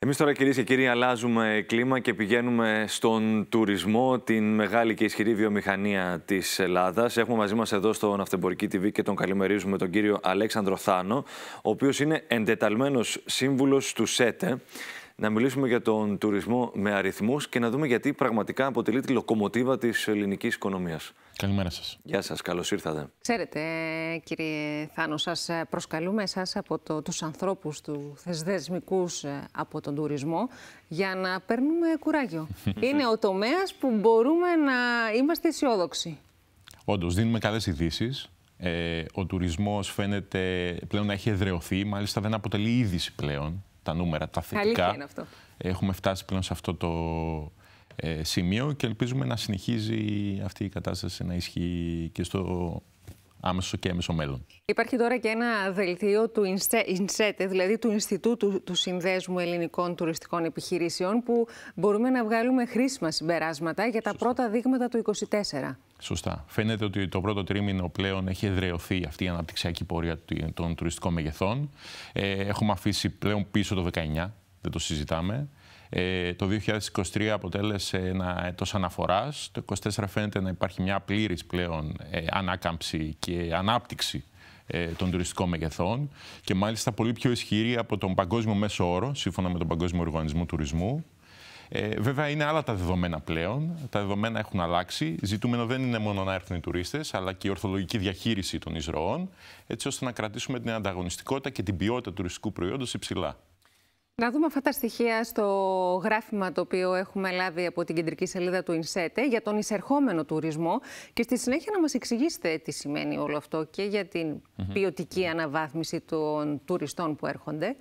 Εμείς τώρα, κυρίες και κύριοι, αλλάζουμε κλίμα και πηγαίνουμε στον τουρισμό, την μεγάλη και ισχυρή βιομηχανία της Ελλάδας. Έχουμε μαζί μας εδώ στο Ναυτεμπορική TV και τον καλημερίζουμε τον κύριο Αλέξανδρο Θάνο, ο οποίος είναι εντεταλμένος σύμβουλος του ΣΕΤΕ να μιλήσουμε για τον τουρισμό με αριθμούς και να δούμε γιατί πραγματικά αποτελεί τη λοκομοτίβα της ελληνικής οικονομίας. Καλημέρα σας. Γεια σας, καλώς ήρθατε. Ξέρετε, κύριε Θάνο, σας προσκαλούμε εσάς από το, τους ανθρώπους του θεσδεσμικούς ε, από τον τουρισμό για να παίρνουμε κουράγιο. Είναι ο τομέας που μπορούμε να είμαστε αισιόδοξοι. Όντως, δίνουμε καλές ειδήσεις. Ε, ο τουρισμός φαίνεται πλέον να έχει εδρεωθεί, μάλιστα δεν αποτελεί είδηση πλέον τα νούμερα, τα θετικά. Έχουμε φτάσει πλέον σε αυτό το ε, σημείο και ελπίζουμε να συνεχίζει αυτή η κατάσταση να ισχύει και στο άμεσο και έμεσο μέλλον. Υπάρχει τώρα και ένα δελτίο του Ινσέτε, δηλαδή του Ινστιτούτου του Συνδέσμου Ελληνικών Τουριστικών Επιχειρήσεων, που μπορούμε να βγάλουμε χρήσιμα συμπεράσματα για τα πρώτα δείγματα του 2024. Σωστά. Φαίνεται ότι το πρώτο τρίμηνο πλέον έχει εδρεωθεί αυτή η αναπτυξιακή πορεία των τουριστικών μεγεθών. Ε, έχουμε αφήσει πλέον πίσω το 19, δεν το συζητάμε. Ε, το 2023 αποτέλεσε ένα έτος αναφοράς. Το 2024 φαίνεται να υπάρχει μια πλήρης πλέον ε, ανάκαμψη και ανάπτυξη ε, των τουριστικών μεγεθών και μάλιστα πολύ πιο ισχυρή από τον παγκόσμιο μέσο όρο, σύμφωνα με τον Παγκόσμιο Οργανισμό Τουρισμού. Ε, βέβαια, είναι άλλα τα δεδομένα πλέον. Τα δεδομένα έχουν αλλάξει. Ζητούμενο δεν είναι μόνο να έρθουν οι τουρίστες, αλλά και η ορθολογική διαχείριση των εισρωών, έτσι ώστε να κρατήσουμε την ανταγωνιστικότητα και την ποιότητα τουριστικού προϊόντος υψηλά. Να δούμε αυτά τα στοιχεία στο γράφημα το οποίο έχουμε λάβει από την κεντρική σελίδα του Ινσέτε για τον εισερχόμενο τουρισμό και στη συνέχεια να μας εξηγήσετε τι σημαίνει όλο αυτό και για την ποιοτική ναι. αναβάθμιση των τουριστών που έρχονται.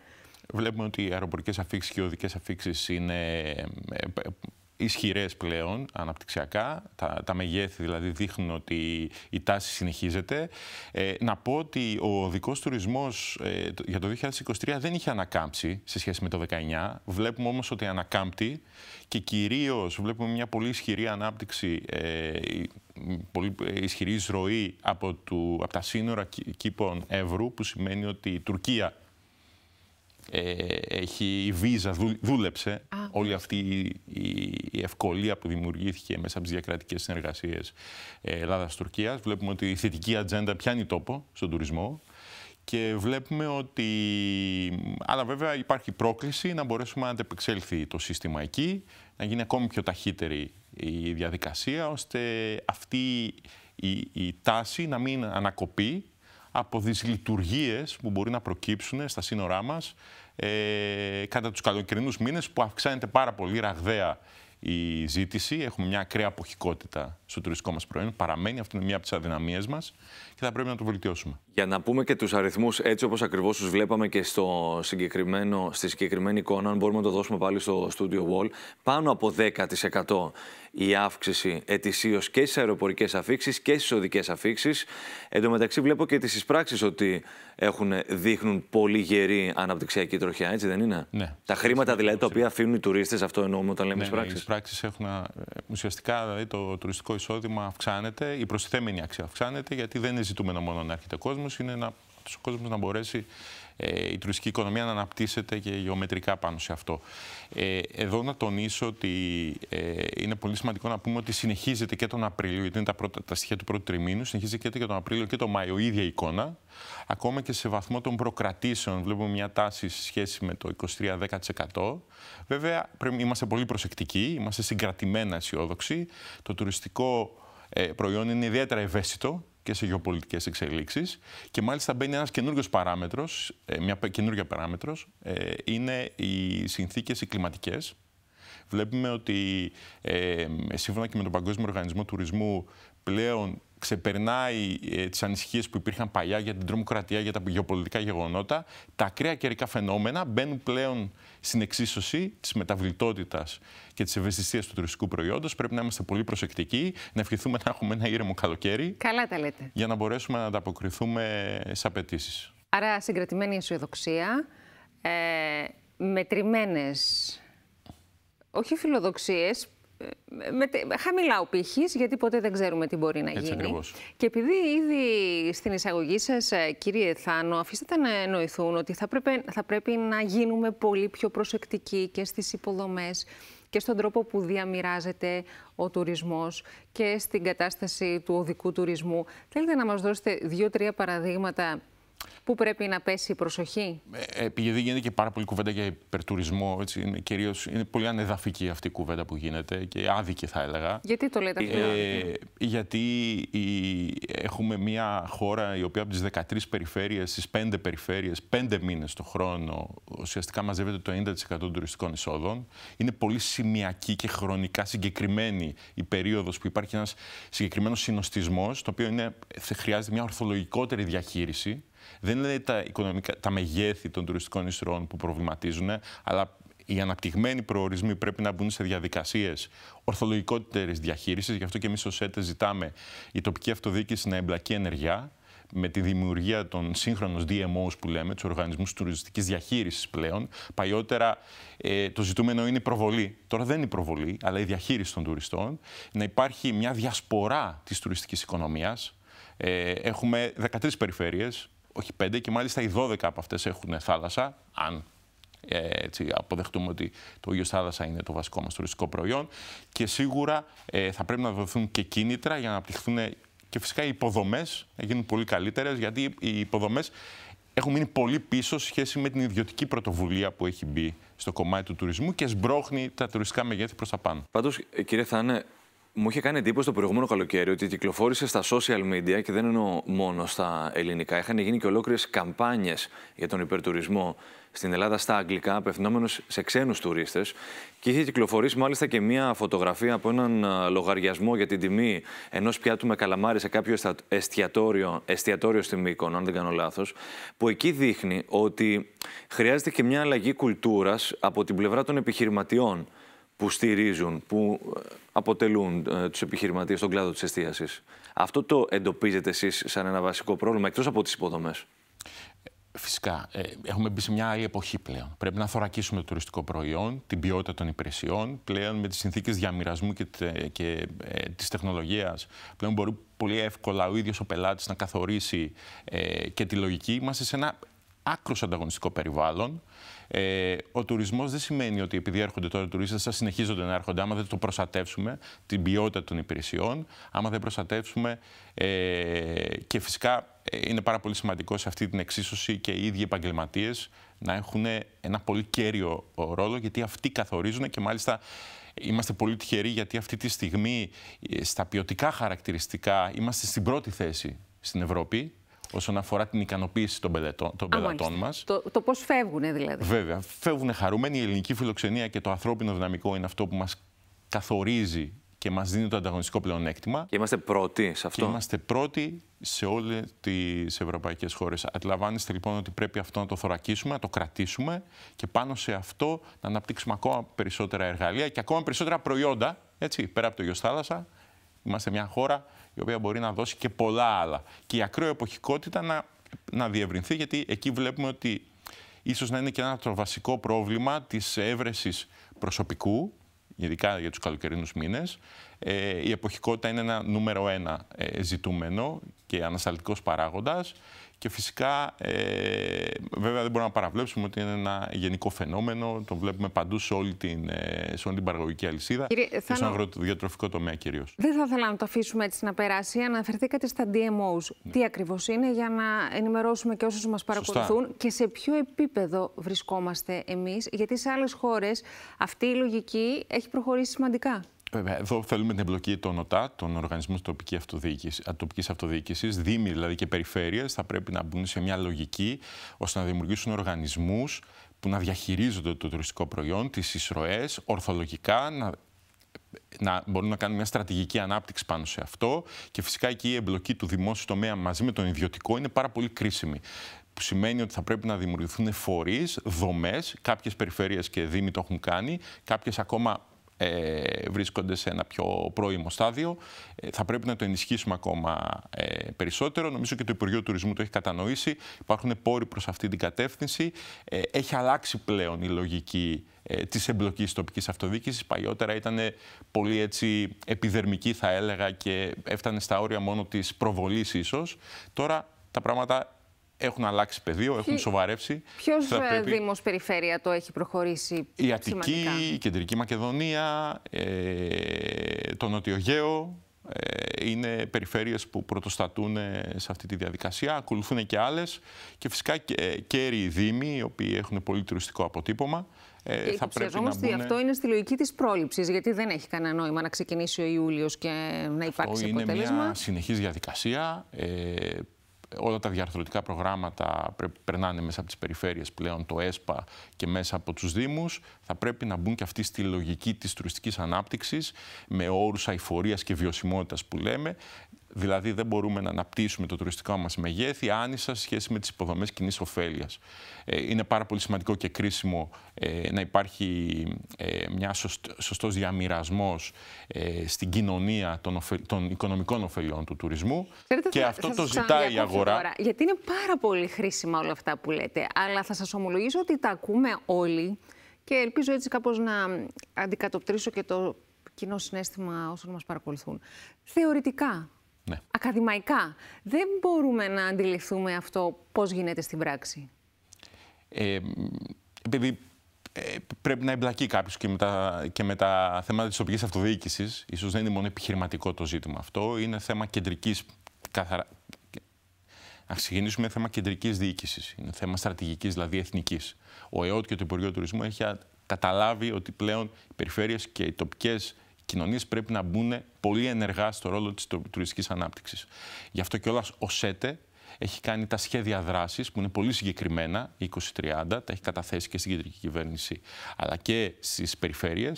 Βλέπουμε ότι οι αεροπορικές αφήξεις και οι οδικές αφήξεις είναι ε, ε, Ισχυρές πλέον αναπτυξιακά. Τα, τα μεγέθη δηλαδή δείχνουν ότι η τάση συνεχίζεται. Ε, να πω ότι ο δικός τουρισμός ε, για το 2023 δεν είχε ανακάμψει σε σχέση με το 2019. Βλέπουμε όμως ότι ανακάμπτει και κυρίως βλέπουμε μια πολύ ισχυρή ανάπτυξη ε, πολύ ε, ισχυρή ροή από, του, από τα σύνορα κήπων Εύρου, που σημαίνει ότι η Τουρκία ε, έχει, η βίζα, δούλεψε όλη αυτή η, η, ευκολία που δημιουργήθηκε μέσα από τις διακρατικές συνεργασίες ε, Ελλάδας-Τουρκίας. Βλέπουμε ότι η θετική ατζέντα πιάνει τόπο στον τουρισμό και βλέπουμε ότι... Αλλά βέβαια υπάρχει πρόκληση να μπορέσουμε να αντεπεξέλθει το σύστημα εκεί, να γίνει ακόμη πιο ταχύτερη η διαδικασία, ώστε αυτή η, η τάση να μην ανακοπεί από δυσλειτουργίες που μπορεί να προκύψουν στα σύνορά μας ε, κατά τους καλοκαιρινούς μήνες που αυξάνεται πάρα πολύ ραγδαία η ζήτηση. Έχουμε μια ακραία αποχικότητα στο τουριστικό μας προϊόν. Παραμένει αυτή είναι μία από τις αδυναμίες μας και θα πρέπει να το βελτιώσουμε. Για να πούμε και τους αριθμούς έτσι όπως ακριβώς τους βλέπαμε και στο συγκεκριμένο, στη συγκεκριμένη εικόνα, αν μπορούμε να το δώσουμε πάλι στο Studio Wall, πάνω από 10% η αύξηση ετησίως και στις αεροπορικές αφήξεις και στις οδικές αφήξεις. Εν τω μεταξύ, βλέπω και τις εισπράξεις ότι έχουν, δείχνουν πολύ γερή αναπτυξιακή τροχιά, έτσι δεν είναι. Ναι. Τα χρήματα δηλαδή τα οποία αφήνουν οι τουρίστες, αυτό εννοούμε όταν λέμε ναι, ναι πράξεις έχουν ε, ουσιαστικά δηλαδή, το τουριστικό εισόδημα αυξάνεται, η προστιθέμενη αξία αυξάνεται γιατί δεν είναι ζητούμενο μόνο να έρχεται ο κόσμος, είναι να, ο κόσμος να μπορέσει ε, η τουριστική οικονομία να αναπτύσσεται και γεωμετρικά πάνω σε αυτό. Ε, εδώ να τονίσω ότι ε, είναι πολύ σημαντικό να πούμε ότι συνεχίζεται και τον Απρίλιο, γιατί είναι τα, τα στοιχεία του πρώτου τριμήνου, συνεχίζεται και τον Απρίλιο και τον Μάιο η ίδια εικόνα, ακόμα και σε βαθμό των προκρατήσεων. Βλέπουμε μια τάση σε σχέση με το 23-10%. Βέβαια, πρέπει, είμαστε πολύ προσεκτικοί, είμαστε συγκρατημένα αισιόδοξοι. Το τουριστικό ε, προϊόν είναι ιδιαίτερα ευαίσθητο και σε γεωπολιτικές εξελίξεις. Και μάλιστα μπαίνει ένας καινούριος παράμετρος, ε, μια καινούργια παράμετρος, ε, είναι οι συνθήκες οι κλιματικές. Βλέπουμε ότι ε, σύμφωνα και με τον Παγκόσμιο Οργανισμό Τουρισμού πλέον ξεπερνάει ε, τις ανησυχίες που υπήρχαν παλιά για την τρομοκρατία, για τα γεωπολιτικά γεγονότα. Τα ακραία καιρικά φαινόμενα μπαίνουν πλέον στην εξίσωση της μεταβλητότητας και της ευαισθησίας του τουριστικού προϊόντος. Πρέπει να είμαστε πολύ προσεκτικοί, να ευχηθούμε να έχουμε ένα ήρεμο καλοκαίρι. Καλά τα λέτε. Για να μπορέσουμε να ανταποκριθούμε στι απαιτήσεις. Άρα, συγκρατημένη αισιοδοξία, ε, μετρημένες όχι φιλοδοξίες, με, χαμηλά ο πύχης, γιατί ποτέ δεν ξέρουμε τι μπορεί να γίνει. Και επειδή ήδη στην εισαγωγή σας, ε, κύριε Θάνο, αφήστε να εννοηθούν ότι θα πρέπει, να γίνουμε πολύ πιο προσεκτικοί και στις υποδομές και στον τρόπο που διαμοιράζεται ο τουρισμός και στην κατάσταση του οδικού τουρισμού. Θέλετε να μας δώσετε δύο-τρία παραδείγματα Πού πρέπει να πέσει η προσοχή. Ε, επειδή γίνεται και πάρα πολύ κουβέντα για υπερτουρισμό, έτσι, είναι, κυρίως, είναι πολύ ανεδαφική αυτή η κουβέντα που γίνεται και άδικη θα έλεγα. Γιατί το λέτε αυτό. Ε, γιατί η, έχουμε μια χώρα η οποία αυτο ε γιατι εχουμε μια χωρα η οποια απο τις 13 περιφέρειες, στις 5 περιφέρειες, 5 μήνες το χρόνο ουσιαστικά μαζεύεται το 90% των τουριστικών εισόδων. Είναι πολύ σημειακή και χρονικά συγκεκριμένη η περίοδος που υπάρχει ένας συγκεκριμένος συνοστισμός, το οποίο είναι, χρειάζεται μια ορθολογικότερη διαχείριση. Δεν είναι τα, οικονομικά, τα μεγέθη των τουριστικών ιστρών που προβληματίζουν, αλλά οι αναπτυγμένοι προορισμοί πρέπει να μπουν σε διαδικασίες ορθολογικότερης διαχείρισης. Γι' αυτό και εμείς ως ΣΕΤΕ ζητάμε η τοπική αυτοδιοίκηση να εμπλακεί ενεργά με τη δημιουργία των σύγχρονων DMOs που λέμε, τους οργανισμούς τουριστικής διαχείρισης πλέον. Παλιότερα ε, το ζητούμενο είναι η προβολή. Τώρα δεν είναι η προβολή, αλλά η διαχείριση των τουριστών. Να υπάρχει μια διασπορά της τουριστικής οικονομίας. Ε, έχουμε 13 περιφέρειες όχι πέντε, και μάλιστα οι 12 από αυτές έχουν θάλασσα, αν ε, έτσι, αποδεχτούμε ότι το ίδιο Θάλασσα είναι το βασικό μας τουριστικό προϊόν και σίγουρα ε, θα πρέπει να δοθούν και κίνητρα για να αναπτυχθούν ε, και φυσικά οι υποδομές να γίνουν πολύ καλύτερες γιατί οι υποδομές έχουν μείνει πολύ πίσω σχέση με την ιδιωτική πρωτοβουλία που έχει μπει στο κομμάτι του τουρισμού και σμπρώχνει τα τουριστικά μεγέθη προς τα πάνω. Πάντως, κύριε Θάνε, μου είχε κάνει εντύπωση το προηγούμενο καλοκαίρι ότι κυκλοφόρησε στα social media και δεν εννοώ μόνο στα ελληνικά. Είχαν γίνει και ολόκληρες καμπάνιες για τον υπερτουρισμό στην Ελλάδα στα αγγλικά, απευθυνόμενο σε ξένους τουρίστες. Και είχε κυκλοφορήσει μάλιστα και μία φωτογραφία από έναν λογαριασμό για την τιμή ενός πιάτου με καλαμάρι σε κάποιο εστιατόριο, εστιατόριο στη Μύκονο, αν δεν κάνω λάθος. Που εκεί δείχνει ότι χρειάζεται και μια αλλαγή κουλτούρας από την τιμη ενο πιατου με καλαμαρι σε καποιο εστιατοριο εστιατοριο στη αν δεν κανω λαθο που εκει δειχνει οτι χρειαζεται και μια αλλαγη κουλτουρα απο την πλευρα των επιχειρηματιών που στηρίζουν, που ε, αποτελούν ε, τους επιχειρηματίες στον κλάδο της εστίασης. Αυτό το εντοπίζετε εσείς σαν ένα βασικό πρόβλημα, εκτός από τις υποδομές. Ε, φυσικά, έχουμε μπει σε μια άλλη εποχή πλέον. Πρέπει να θωρακίσουμε το τουριστικό προϊόν, την ποιότητα των υπηρεσιών. Πλέον με τις συνθήκες διαμοιρασμού και, τε, και ε, της τεχνολογίας, πλέον μπορεί πολύ εύκολα ο ίδιος ο πελάτης να καθορίσει και τη λογική. Είμαστε σε ένα άκρος ανταγωνιστικό περιβάλλον. Ε, ο τουρισμός δεν σημαίνει ότι επειδή έρχονται τώρα οι τουρίστες, θα συνεχίζονται να έρχονται. Άμα δεν το προστατεύσουμε, την ποιότητα των υπηρεσιών, άμα δεν προστατεύσουμε. Ε, και φυσικά ε, είναι πάρα πολύ σημαντικό σε αυτή την εξίσωση και οι ίδιοι επαγγελματίες να έχουν ένα πολύ κέριο ρόλο, γιατί αυτοί καθορίζουν και μάλιστα Είμαστε πολύ τυχεροί γιατί αυτή τη στιγμή ε, στα ποιοτικά χαρακτηριστικά είμαστε στην πρώτη θέση στην Ευρώπη όσον αφορά την ικανοποίηση των, πελετών, των Α, πελατών μας. Το, το πώς φεύγουν δηλαδή. Βέβαια. Φεύγουν χαρούμενοι. Η ελληνική φιλοξενία και το ανθρώπινο δυναμικό είναι αυτό που μας καθορίζει και μας δίνει το ανταγωνιστικό πλεονέκτημα. Και είμαστε πρώτοι σε αυτό. Και είμαστε πρώτοι σε όλες τις ευρωπαϊκές χώρες. Αντιλαμβάνεστε λοιπόν ότι πρέπει αυτό να το θωρακίσουμε, να το κρατήσουμε και πάνω σε αυτό να αναπτύξουμε ακόμα περισσότερα εργαλεία και ακόμα περισσότερα προϊόντα. Έτσι, πέρα από το Γιο Είμαστε μια χώρα η οποία μπορεί να δώσει και πολλά άλλα. Και η ακραία εποχικότητα να, να διευρυνθεί, γιατί εκεί βλέπουμε ότι ίσως να είναι και ένα το βασικό πρόβλημα της έβρεσης προσωπικού, ειδικά για τους καλοκαιρινούς μήνες. Ε, η εποχικότητα είναι ένα νούμερο ένα ε, ζητούμενο και ανασταλτικός παράγοντας. Και φυσικά, ε, βέβαια δεν μπορούμε να παραβλέψουμε ότι είναι ένα γενικό φαινόμενο. Το βλέπουμε παντού σε όλη την, ε, σε όλη την παραγωγική αλυσίδα Κύριε, και στον αγροδιατροφικό τομέα κυρίως. Δεν θα ήθελα να το αφήσουμε έτσι να περάσει. Αναφερθήκατε στα DMOs. Ναι. Τι ακριβώς είναι, για να ενημερώσουμε και όσους μας παρακολουθούν Σωστά. και σε ποιο επίπεδο βρισκόμαστε εμείς, γιατί σε άλλες χώρες αυτή η λογική έχει προχωρήσει σημαντικά εδώ θέλουμε την εμπλοκή των ΟΤΑ, των Οργανισμών Τοπική Αυτοδιοίκησης, Τοπικής Αυτοδιοίκησης, Δήμοι δηλαδή και Περιφέρειες, θα πρέπει να μπουν σε μια λογική ώστε να δημιουργήσουν οργανισμούς που να διαχειρίζονται το τουριστικό προϊόν, τις εισρωές, ορθολογικά, να να μπορούν να κάνουν μια στρατηγική ανάπτυξη πάνω σε αυτό και φυσικά εκεί η εμπλοκή του δημόσιου τομέα μαζί με τον ιδιωτικό είναι πάρα πολύ κρίσιμη που σημαίνει ότι θα πρέπει να δημιουργηθούν φορείς, δομές. Κάποιες περιφέρειες και δήμοι το έχουν κάνει, κάποιες ακόμα ε, βρίσκονται σε ένα πιο πρώιμο στάδιο. Ε, θα πρέπει να το ενισχύσουμε ακόμα ε, περισσότερο. Νομίζω και το Υπουργείο Τουρισμού το έχει κατανοήσει. Υπάρχουν πόροι προς αυτή την κατεύθυνση. Ε, έχει αλλάξει πλέον η λογική της εμπλοκής τοπικής αυτοδιοίκησης. Παλιότερα ήταν πολύ έτσι επιδερμική θα έλεγα και έφτανε στα όρια μόνο της προβολής ίσως. Τώρα τα πράγματα έχουν αλλάξει πεδίο, έχουν σοβαρεύσει. Ποιος ε, πρέπει... Δήμος Περιφέρεια το έχει προχωρήσει Η Αττική, σημαντικά. η Κεντρική Μακεδονία, ε, το Νοτιογαίο. Ε, είναι περιφέρειες που πρωτοστατούν ε, σε αυτή τη διαδικασία, ακολουθούν και άλλες και φυσικά ε, και, οι δήμοι, οι οποίοι έχουν πολύ τουριστικό αποτύπωμα, ε, θα πρέπει να μπουν... Αυτό είναι στη λογική της πρόληψης, γιατί δεν έχει κανένα νόημα να ξεκινήσει ο Ιούλιος και να υπάρξει αυτό αποτέλεσμα. είναι μια συνεχής διαδικασία. Ε, όλα τα διαρθρωτικά προγράμματα περνάνε μέσα από τις περιφέρειες πλέον, το ΕΣΠΑ και μέσα από τους Δήμους, θα πρέπει να μπουν και αυτοί στη λογική της τουριστικής ανάπτυξης με όρους αηφορίας και βιωσιμότητας που λέμε, Δηλαδή, δεν μπορούμε να αναπτύσσουμε το τουριστικό μας μεγέθη άνισα σε σχέση με τις υποδομές κοινή ωφέλειας. Ε, είναι πάρα πολύ σημαντικό και κρίσιμο ε, να υπάρχει ε, μια σωστός διαμοιρασμός στην κοινωνία των, των οικονομικών ωφελών του τουρισμού Ξέρετε, και αυτό το ζητάει η αγορά. Τώρα, γιατί είναι πάρα πολύ χρήσιμα όλα αυτά που λέτε, αλλά θα σας ομολογήσω ότι τα ακούμε όλοι και ελπίζω έτσι κάπως να αντικατοπτρίσω και το κοινό συνέστημα όσων μας παρακολουθούν. Θεωρητικά, ναι. ακαδημαϊκά. Δεν μπορούμε να αντιληφθούμε αυτό πώς γίνεται στην πράξη. Ε, επειδή πρέπει να εμπλακεί κάποιος και, με τα, και με τα θέματα της τοπικής αυτοδιοίκησης. Ίσως δεν είναι μόνο επιχειρηματικό το ζήτημα αυτό, είναι θέμα κεντρικής Καθαρα... Ας ξεκινήσουμε με θέμα κεντρικής διοίκησης. Είναι θέμα στρατηγικής, δηλαδή εθνικής. Ο ΕΟΤ και το Υπουργείο Τουρισμού έχει καταλάβει ότι πλέον οι περιφέρειες και οι τοπικές κοινωνίες πρέπει να μπουν πολύ ενεργά στο ρόλο της τουριστικής ανάπτυξης. Γι' αυτό κιόλας ο ΣΕΤΕ έχει κάνει τα σχέδια δράσης που είναι πολύ συγκεκριμένα, 2030, τα έχει καταθέσει και στην κεντρική κυβέρνηση, αλλά και στις περιφέρειες,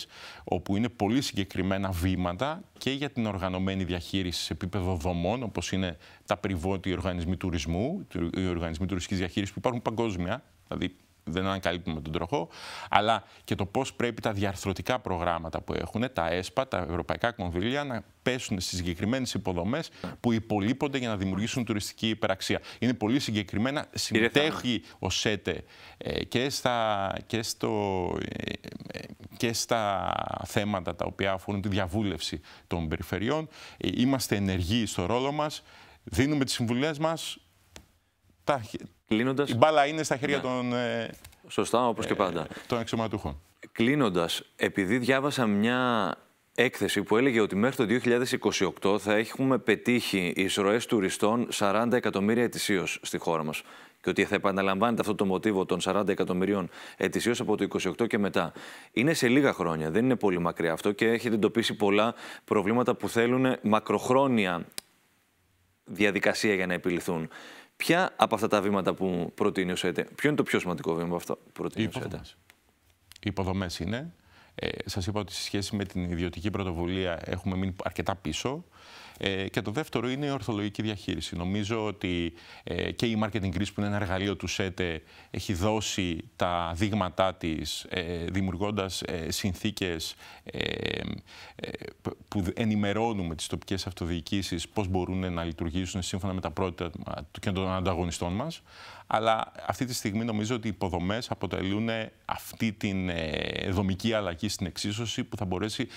όπου είναι πολύ συγκεκριμένα βήματα και για την οργανωμένη διαχείριση σε επίπεδο δομών, όπως είναι τα περιβότη οργανισμοί τουρισμού, οι οργανισμοί τουριστικής διαχείρισης που υπάρχουν παγκόσμια, δηλαδή δεν ανακαλύπτουμε τον τροχό, αλλά και το πώς πρέπει τα διαρθρωτικά προγράμματα που έχουν, τα ΕΣΠΑ, τα Ευρωπαϊκά Κονδύλια, να πέσουν στις συγκεκριμένες υποδομές που υπολείπονται για να δημιουργήσουν τουριστική υπεραξία. Είναι πολύ συγκεκριμένα. Συμμετέχει ο ΣΕΤΕ ε, και, στα, και, στο, ε, και στα θέματα τα οποία αφορούν τη διαβούλευση των περιφερειών. Ε, είμαστε ενεργοί στο ρόλο μας. δίνουμε τις συμβουλές μας, η μπάλα είναι στα χέρια ναι. των. Ε, Σωστά, όπως και ε, πάντα. Των αξιωματούχων. Κλείνοντας, επειδή διάβασα μια έκθεση που έλεγε ότι μέχρι το 2028 θα έχουμε πετύχει εισρωές τουριστών 40 εκατομμύρια ετησίως στη χώρα μας και ότι θα επαναλαμβάνεται αυτό το μοτίβο των 40 εκατομμυρίων ετησίως από το 28 και μετά. Είναι σε λίγα χρόνια, δεν είναι πολύ μακριά αυτό και έχετε εντοπίσει πολλά προβλήματα που θέλουν μακροχρόνια διαδικασία για να επιληθούν. Ποια από αυτά τα βήματα που προτείνει ο ΣΕΤΕ, ποιο είναι το πιο σημαντικό βήμα από αυτό που προτείνει ο ΣΕΤΕ. Οι υποδομές είναι. Ε, σας είπα ότι σε σχέση με την ιδιωτική πρωτοβουλία έχουμε μείνει αρκετά πίσω. Ε, και το δεύτερο είναι η ορθολογική διαχείριση. Νομίζω ότι ε, και η marketing κρίση που είναι ένα εργαλείο του ΣΕΤΕ έχει δώσει τα δείγματά της ε, δημιουργώντας ε, συνθήκες ε, που ενημερώνουμε τις τοπικές αυτοδιοικήσεις πώς μπορούν να λειτουργήσουν σύμφωνα με τα πρότυπα και των ανταγωνιστών μας. Αλλά αυτή τη στιγμή νομίζω ότι οι υποδομές αποτελούν αυτή την δομική αλλαγή στην εξίσωση που θα μπορέσει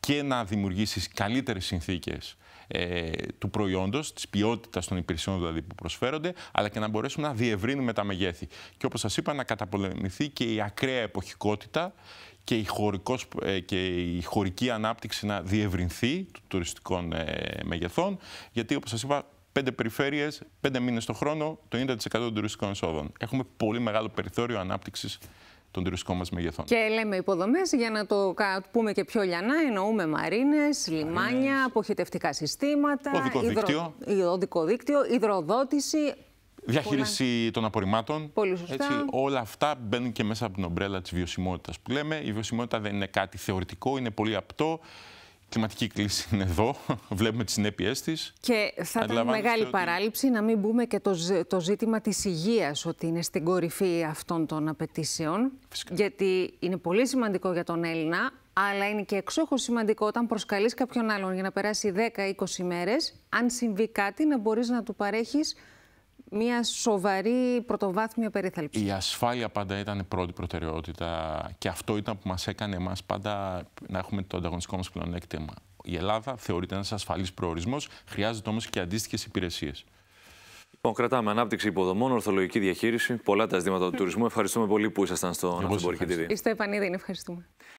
και να δημιουργήσει καλύτερες συνθήκες ε, του προϊόντος, της ποιότητας των υπηρεσιών δηλαδή που προσφέρονται, αλλά και να μπορέσουμε να διευρύνουμε τα μεγέθη. Και όπως σας είπα, να καταπολεμηθεί και η ακραία εποχικότητα και η, χωρικός, ε, και η χωρική ανάπτυξη να διευρυνθεί του τουριστικών ε, μεγεθών, γιατί όπως σας είπα, πέντε περιφέρειες, πέντε μήνες το χρόνο, το 90% των τουριστικών εσόδων. Έχουμε πολύ μεγάλο περιθώριο ανάπτυξης των τουριστικών μας μεγεθών. Και λέμε υποδομές για να το πούμε και πιο λιανά. Εννοούμε μαρίνες, λιμάνια, αποχετευτικά συστήματα, οδικό, υδρο... δίκτυο. δίκτυο, υδροδότηση. Διαχείριση των απορριμμάτων. Πολύ σωστά. Έτσι, όλα αυτά μπαίνουν και μέσα από την ομπρέλα της βιωσιμότητας που λέμε. Η βιωσιμότητα δεν είναι κάτι θεωρητικό, είναι πολύ απτό κλιματική κλίση είναι εδώ, βλέπουμε τις συνέπειε της. Και θα ήταν μεγάλη ότι... παράληψη να μην μπούμε και το, το ζήτημα της υγείας ότι είναι στην κορυφή αυτών των απαιτήσεων. Γιατί είναι πολύ σημαντικό για τον Έλληνα, αλλά είναι και εξόχως σημαντικό όταν προσκαλείς κάποιον άλλον για να περάσει 10-20 μέρες, αν συμβεί κάτι να μπορείς να του παρέχεις μια σοβαρή πρωτοβάθμια περίθαλψη. Η ασφάλεια πάντα ήταν πρώτη προτεραιότητα και αυτό ήταν που μας έκανε εμάς πάντα να έχουμε το ανταγωνιστικό μας πλεονέκτημα. Η Ελλάδα θεωρείται ένας ασφαλής προορισμός, χρειάζεται όμως και αντίστοιχες υπηρεσίες. Λοιπόν, κρατάμε ανάπτυξη υποδομών, ορθολογική διαχείριση, πολλά τα ζητήματα του τουρισμού. Ευχαριστούμε πολύ που ήσασταν στο Ναυτομπορική TV. Είστε επανίδη, ευχαριστούμε.